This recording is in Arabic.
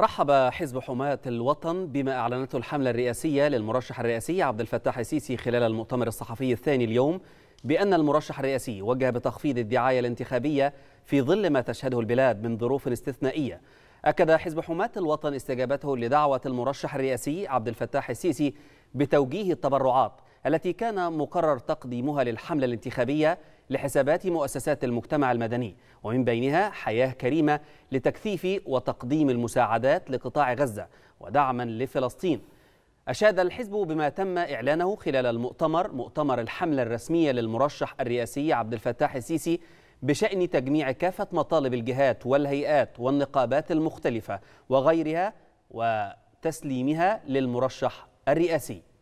رحب حزب حماة الوطن بما أعلنته الحملة الرئاسية للمرشح الرئاسي عبد الفتاح السيسي خلال المؤتمر الصحفي الثاني اليوم بأن المرشح الرئاسي وجه بتخفيض الدعاية الانتخابية في ظل ما تشهده البلاد من ظروف استثنائية أكد حزب حماة الوطن استجابته لدعوة المرشح الرئاسي عبد الفتاح السيسي بتوجيه التبرعات التي كان مقرر تقديمها للحملة الانتخابية لحسابات مؤسسات المجتمع المدني ومن بينها حياة كريمة لتكثيف وتقديم المساعدات لقطاع غزة ودعما لفلسطين أشاد الحزب بما تم إعلانه خلال المؤتمر مؤتمر الحملة الرسمية للمرشح الرئاسي عبد الفتاح السيسي بشأن تجميع كافة مطالب الجهات والهيئات والنقابات المختلفة وغيرها وتسليمها للمرشح الرئاسي